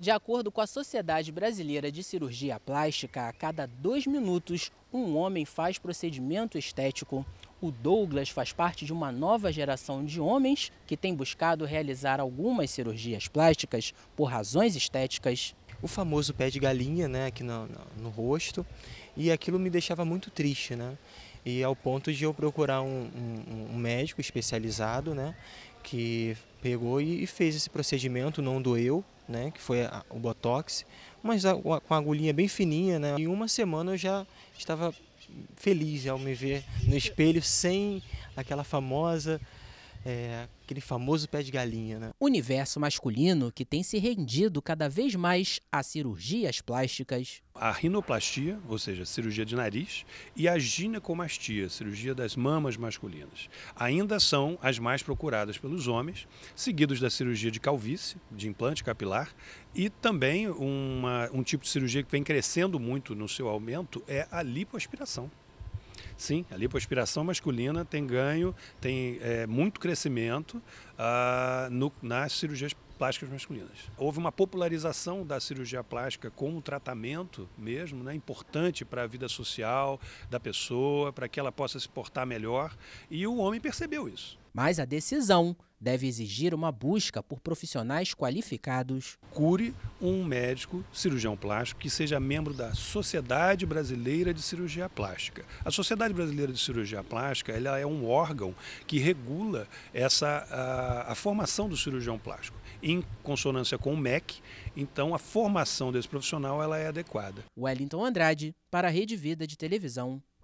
De acordo com a Sociedade Brasileira de Cirurgia Plástica, a cada dois minutos um homem faz procedimento estético. O Douglas faz parte de uma nova geração de homens que tem buscado realizar algumas cirurgias plásticas por razões estéticas. O famoso pé de galinha, né, aqui no, no, no rosto, e aquilo me deixava muito triste, né? E ao ponto de eu procurar um, um, um médico especializado, né? que pegou e, e fez esse procedimento, não doeu, né, que foi a, o botox, mas a, a, com a agulhinha bem fininha, né? Em uma semana eu já estava feliz ao me ver no espelho sem aquela famosa é, Aquele famoso pé de galinha, né? Universo masculino que tem se rendido cada vez mais a cirurgias plásticas. A rinoplastia, ou seja, cirurgia de nariz, e a ginecomastia, cirurgia das mamas masculinas, ainda são as mais procuradas pelos homens, seguidos da cirurgia de calvície, de implante capilar, e também uma, um tipo de cirurgia que vem crescendo muito no seu aumento é a lipoaspiração sim, a lipoaspiração masculina tem ganho, tem é, muito crescimento uh, no, nas cirurgias plásticas masculinas. Houve uma popularização da cirurgia plástica como tratamento mesmo, né, importante para a vida social da pessoa, para que ela possa se portar melhor, e o homem percebeu isso. Mas a decisão deve exigir uma busca por profissionais qualificados. Cure um médico cirurgião plástico que seja membro da Sociedade Brasileira de Cirurgia Plástica. A sociedade Sociedade Brasileira de Cirurgia Plástica ela é um órgão que regula essa, a, a formação do cirurgião plástico, em consonância com o MEC, então a formação desse profissional ela é adequada. Wellington Andrade, para a Rede Vida de Televisão.